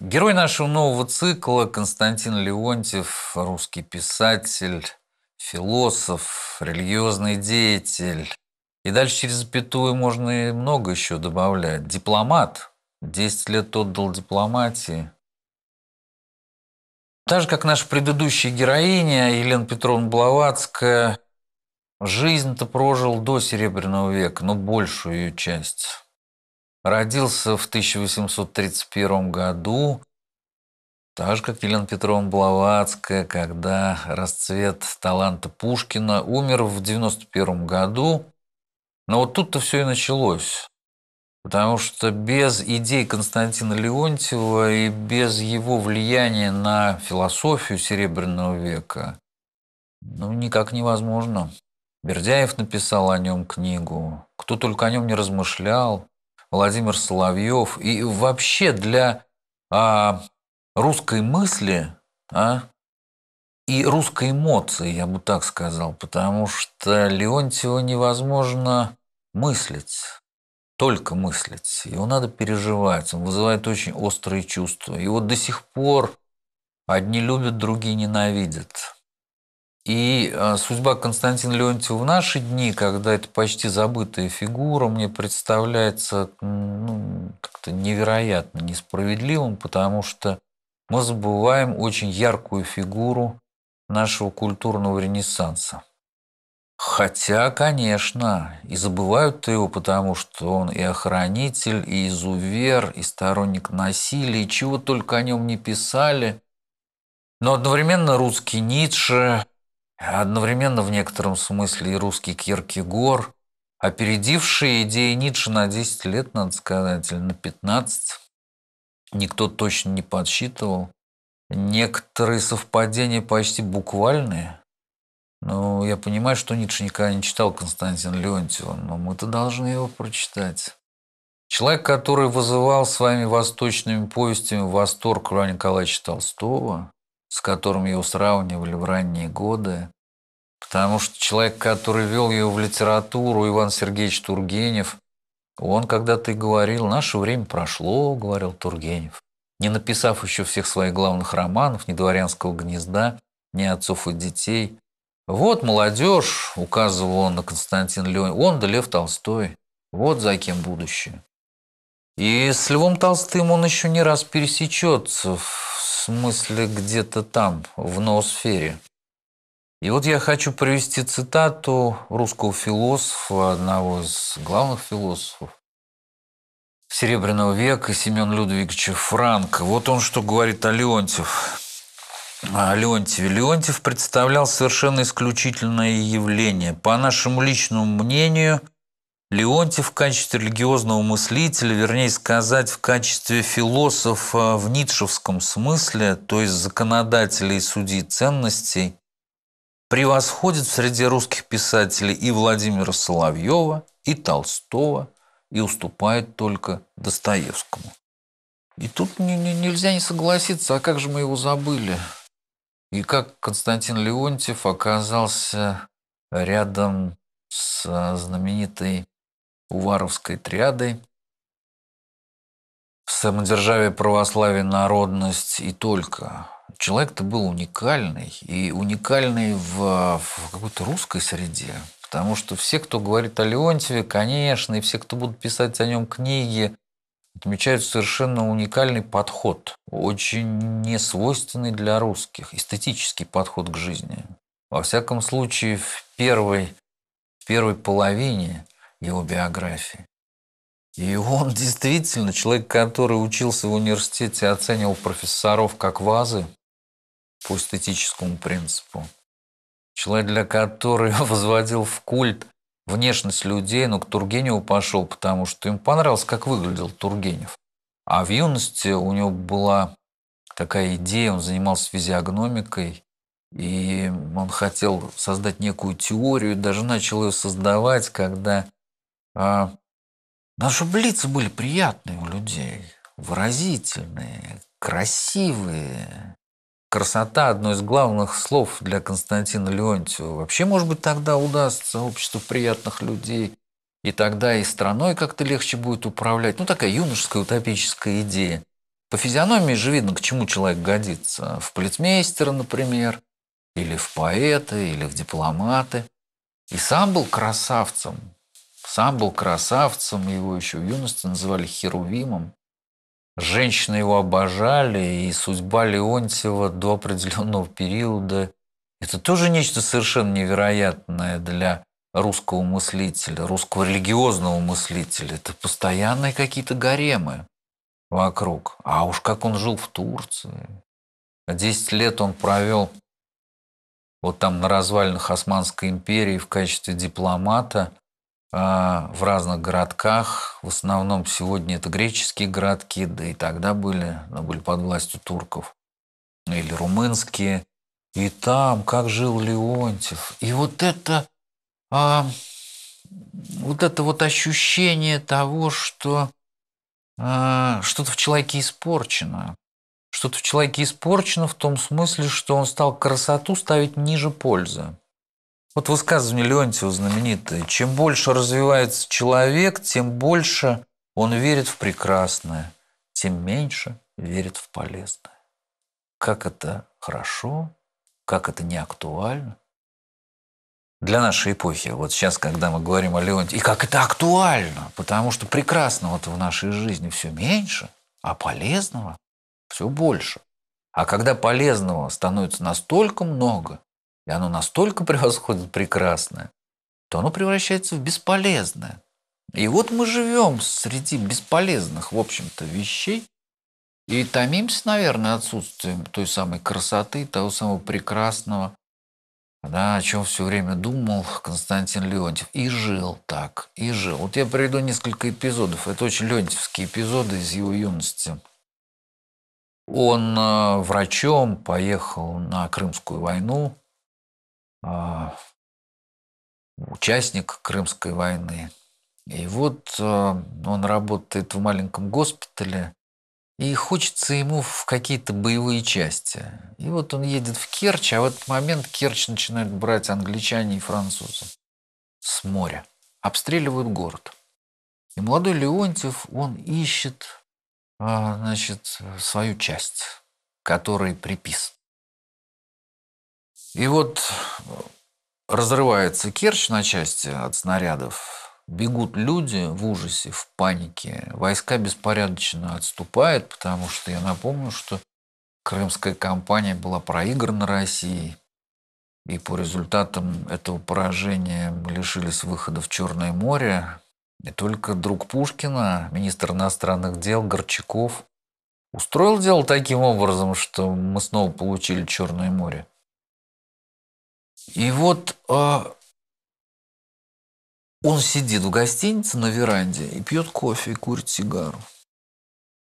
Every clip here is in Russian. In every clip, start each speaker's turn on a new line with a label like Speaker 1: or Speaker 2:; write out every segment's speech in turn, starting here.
Speaker 1: Герой нашего нового цикла Константин Леонтьев, русский писатель, философ, религиозный деятель. И дальше через запятую можно и много еще добавлять. Дипломат. десять лет отдал дипломатии. Так же, как наша предыдущая героиня Елена Петровна Блаватская, жизнь-то прожил до Серебряного века, но большую ее часть. Родился в 1831 году, так же, как Елена Петровна Блаватская, когда расцвет таланта Пушкина, умер в 91 году. Но вот тут-то все и началось. Потому что без идей Константина Леонтьева и без его влияния на философию Серебряного века ну, никак невозможно. Бердяев написал о нем книгу. Кто только о нем не размышлял. Владимир Соловьев. И вообще для а, русской мысли а, и русской эмоции, я бы так сказал, потому что Леонтьева невозможно мыслить, только мыслить. Его надо переживать, он вызывает очень острые чувства. И вот до сих пор одни любят, другие ненавидят. И а, судьба Константина Леонтьева в наши дни, когда это почти забытая фигура, мне представляется ну, как-то невероятно несправедливым, потому что мы забываем очень яркую фигуру нашего культурного ренессанса. Хотя, конечно, и забывают-то его, потому что он и охранитель, и изувер, и сторонник насилия, и чего только о нем не писали. Но одновременно русский Ницше, одновременно в некотором смысле и русский Киркегор, опередивший идеи Ницше на 10 лет, надо сказать, или на 15. Никто точно не подсчитывал. Некоторые совпадения почти буквальные. Ну, я понимаю, что Ницше никогда не читал Константина Леонтьева, но мы-то должны его прочитать. Человек, который вызывал своими восточными повестями восторг Льва Николаевича Толстого, с которым его сравнивали в ранние годы, потому что человек, который вел его в литературу, Иван Сергеевич Тургенев, он когда-то и говорил, наше время прошло, говорил Тургенев, не написав еще всех своих главных романов, ни «Дворянского гнезда», ни «Отцов и детей». Вот молодежь, указывал он на Константин Леонидович, он да Лев Толстой, вот за кем будущее. И с Львом Толстым он еще не раз пересечется, в смысле где-то там, в ноосфере. И вот я хочу привести цитату русского философа, одного из главных философов Серебряного века Семен Людвиговича Франка. Вот он что говорит о Леонтьев. О Леонтьеве. Леонтьев представлял совершенно исключительное явление. По нашему личному мнению – Леонтьев в качестве религиозного мыслителя, вернее сказать, в качестве философа в ницшевском смысле, то есть законодателя и судьи ценностей, превосходит среди русских писателей и Владимира Соловьева, и Толстого, и уступает только Достоевскому. И тут не, не, нельзя не согласиться, а как же мы его забыли? И как Константин Леонтьев оказался рядом с э, знаменитой Уваровской триадой. В самодержавии православие, народность и только. Человек-то был уникальный, и уникальный в, в какой-то русской среде. Потому что все, кто говорит о Леонтьеве, конечно, и все, кто будут писать о нем книги, отмечают совершенно уникальный подход, очень несвойственный для русских, эстетический подход к жизни. Во всяком случае, в первой, в первой половине – его биографии. И он действительно, человек, который учился в университете, оценивал профессоров как вазы по эстетическому принципу. Человек, для которого возводил в культ внешность людей, но к Тургеневу пошел, потому что им понравилось, как выглядел Тургенев. А в юности у него была такая идея, он занимался физиогномикой, и он хотел создать некую теорию, даже начал ее создавать, когда а, даже ну, блицы были приятные у людей, выразительные, красивые. Красота – одно из главных слов для Константина Леонтьева. Вообще, может быть, тогда удастся обществу приятных людей. И тогда и страной как-то легче будет управлять. Ну, такая юношеская утопическая идея. По физиономии же видно, к чему человек годится. В полицмейстера, например, или в поэта, или в дипломаты. И сам был красавцем, сам был красавцем, его еще в юности называли Херувимом. Женщины его обожали, и судьба Леонтьева до определенного периода – это тоже нечто совершенно невероятное для русского мыслителя, русского религиозного мыслителя. Это постоянные какие-то гаремы вокруг. А уж как он жил в Турции. Десять лет он провел вот там на развалинах Османской империи в качестве дипломата – а, в разных городках. В основном сегодня это греческие городки, да и тогда были, но были под властью турков. Ну, или румынские. И там, как жил Леонтьев. И вот это, а, вот это вот ощущение того, что а, что-то в человеке испорчено. Что-то в человеке испорчено в том смысле, что он стал красоту ставить ниже пользы. Вот высказывание Леонтьева знаменитое. Чем больше развивается человек, тем больше он верит в прекрасное, тем меньше верит в полезное. Как это хорошо, как это не актуально. Для нашей эпохи, вот сейчас, когда мы говорим о Леонте, и как это актуально, потому что прекрасного-то в нашей жизни все меньше, а полезного все больше. А когда полезного становится настолько много, и оно настолько превосходит прекрасное, то оно превращается в бесполезное. И вот мы живем среди бесполезных, в общем-то, вещей, и томимся, наверное, отсутствием той самой красоты, того самого прекрасного, да, о чем все время думал Константин Леонтьев. И жил так, и жил. Вот я приведу несколько эпизодов. Это очень леонтьевские эпизоды из его юности. Он э, врачом поехал на Крымскую войну, а, участник Крымской войны. И вот а, он работает в маленьком госпитале, и хочется ему в какие-то боевые части. И вот он едет в Керчь, а в этот момент Керчь начинают брать англичане и французы с моря. Обстреливают город. И молодой Леонтьев, он ищет а, значит, свою часть, которой приписан. И вот разрывается Керчь на части от снарядов, бегут люди в ужасе, в панике, войска беспорядочно отступают, потому что я напомню, что крымская кампания была проиграна Россией, и по результатам этого поражения мы лишились выхода в Черное море. И только друг Пушкина, министр иностранных дел Горчаков, устроил дело таким образом, что мы снова получили Черное море. И вот а, он сидит в гостинице на веранде и пьет кофе, и курит сигару.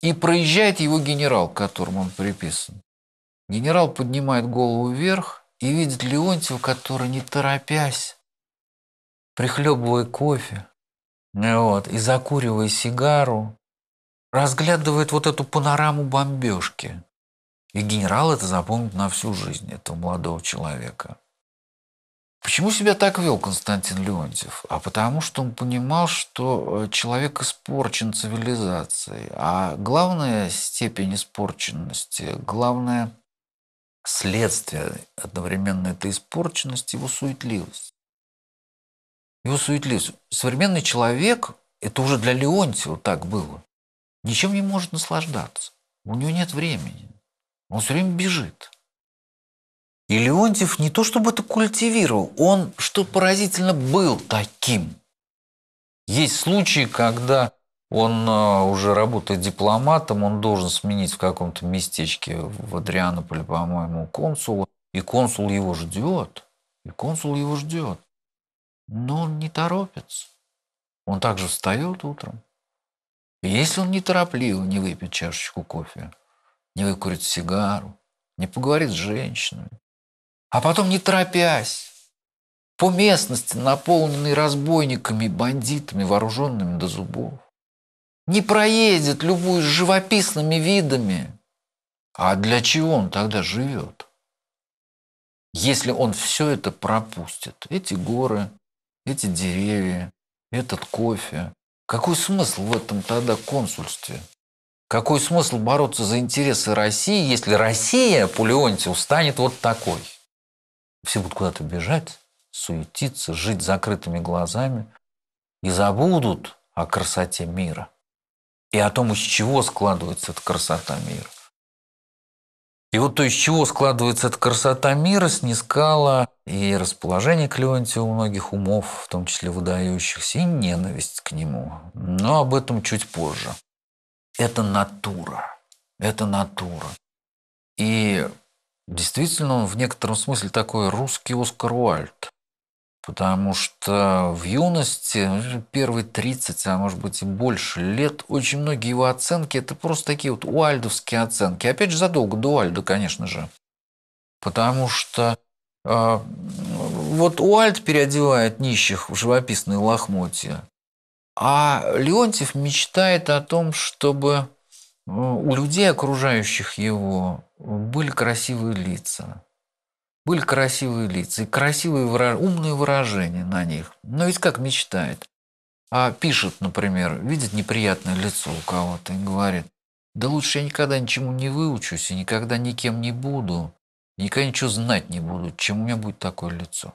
Speaker 1: И проезжает его генерал, к которому он приписан. Генерал поднимает голову вверх и видит Леонтьева, который, не торопясь, прихлебывая кофе вот, и закуривая сигару, разглядывает вот эту панораму бомбежки. И генерал это запомнит на всю жизнь этого молодого человека. Почему себя так вел Константин Леонтьев? А потому что он понимал, что э, человек испорчен цивилизацией. А главная степень испорченности, главное следствие одновременно этой испорченности – его суетливость. Его суетливость. Современный человек, это уже для Леонтьева так было, ничем не может наслаждаться. У него нет времени. Он все время бежит. И Леонтьев не то чтобы это культивировал, он, что поразительно, был таким. Есть случаи, когда он а, уже работает дипломатом, он должен сменить в каком-то местечке в Адрианополе, по-моему, консула, и консул его ждет, и консул его ждет. Но он не торопится. Он также встает утром. И если он неторопливо не выпьет чашечку кофе, не выкурит сигару, не поговорит с женщинами, а потом, не торопясь, по местности, наполненной разбойниками бандитами, вооруженными до зубов, не проедет, любую живописными видами. А для чего он тогда живет? Если он все это пропустит, эти горы, эти деревья, этот кофе, какой смысл в этом тогда консульстве? Какой смысл бороться за интересы России, если Россия по Леонтьеву станет вот такой? Все будут куда-то бежать, суетиться, жить закрытыми глазами и забудут о красоте мира и о том, из чего складывается эта красота мира. И вот то, из чего складывается эта красота мира, снискала и расположение к Клеонтия у многих умов, в том числе выдающихся, и ненависть к нему. Но об этом чуть позже. Это натура. Это натура. И Действительно, он в некотором смысле такой русский Оскар Уальд. Потому что в юности, ну, первые 30, а может быть и больше лет, очень многие его оценки – это просто такие вот уальдовские оценки. Опять же, задолго до Уальда, конечно же. Потому что э, вот Уальд переодевает нищих в живописные лохмотья, а Леонтьев мечтает о том, чтобы Э, у людей, окружающих его, э, были красивые лица. Были красивые лица и красивые, выраж... умные выражения на них. Но ведь как мечтает. А пишет, например, видит неприятное лицо у кого-то и говорит, да лучше я никогда ничему не выучусь и никогда никем не буду, никогда ничего знать не буду, чем у меня будет такое лицо.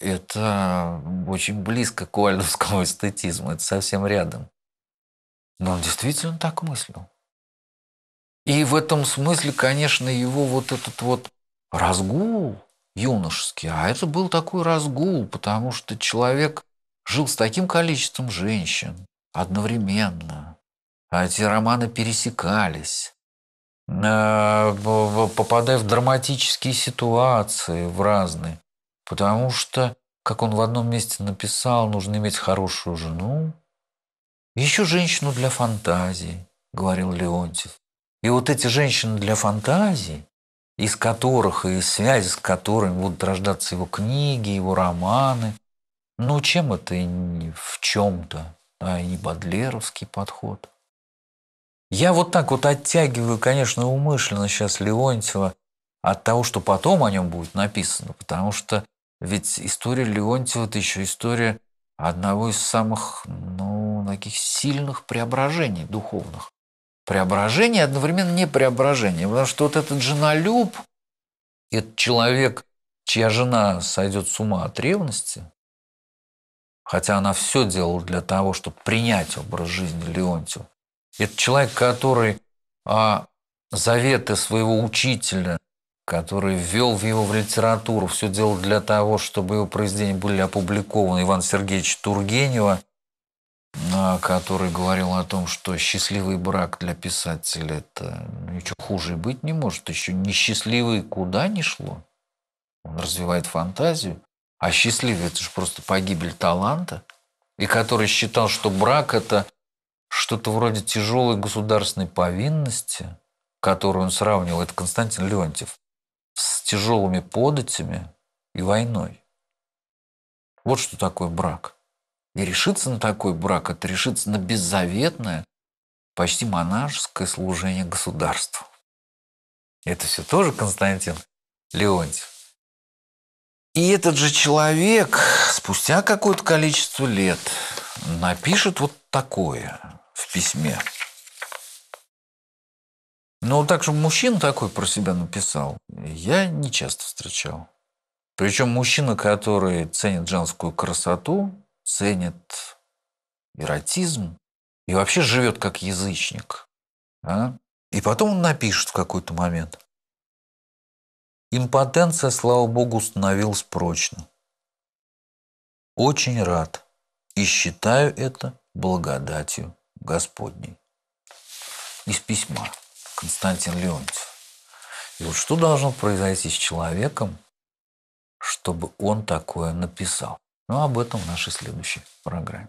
Speaker 1: Это очень близко к уальдовскому эстетизму, это совсем рядом. Но он действительно так мыслил. И в этом смысле, конечно, его вот этот вот разгул юношеский, а это был такой разгул, потому что человек жил с таким количеством женщин одновременно, а эти романы пересекались, э, попадая в драматические ситуации, в разные. Потому что, как он в одном месте написал, нужно иметь хорошую жену, еще женщину для фантазии, говорил Леонтьев. И вот эти женщины для фантазии, из которых и из связи с которыми будут рождаться его книги, его романы, ну чем это и в чем-то, а не Бадлеровский подход. Я вот так вот оттягиваю, конечно, умышленно сейчас Леонтьева от того, что потом о нем будет написано, потому что ведь история Леонтьева – это еще история одного из самых ну, на таких сильных преображений духовных. Преображение одновременно не преображение, потому что вот этот женолюб, этот человек, чья жена сойдет с ума от ревности, хотя она все делала для того, чтобы принять образ жизни Леонтьева, это человек, который а, заветы своего учителя, который ввел в его в литературу, все делал для того, чтобы его произведения были опубликованы. Иван Сергеевич Тургенева, который говорил о том, что счастливый брак для писателя это ничего хуже быть не может. Еще несчастливый куда ни шло. Он развивает фантазию. А счастливый это же просто погибель таланта. И который считал, что брак это что-то вроде тяжелой государственной повинности, которую он сравнивал, это Константин Леонтьев, с тяжелыми податями и войной. Вот что такое брак – не решиться на такой брак, это решиться на беззаветное, почти монашеское служение государству. Это все тоже Константин Леонтьев. И этот же человек спустя какое-то количество лет напишет вот такое в письме. Ну, так же мужчина такой про себя написал, я не часто встречал. Причем мужчина, который ценит женскую красоту, ценит эротизм и вообще живет как язычник. а И потом он напишет в какой-то момент. Импотенция, слава богу, установилась прочно. Очень рад и считаю это благодатью Господней. Из письма Константин Леонтьев. И вот что должно произойти с человеком, чтобы он такое написал? Но ну, об этом в нашей следующей программе.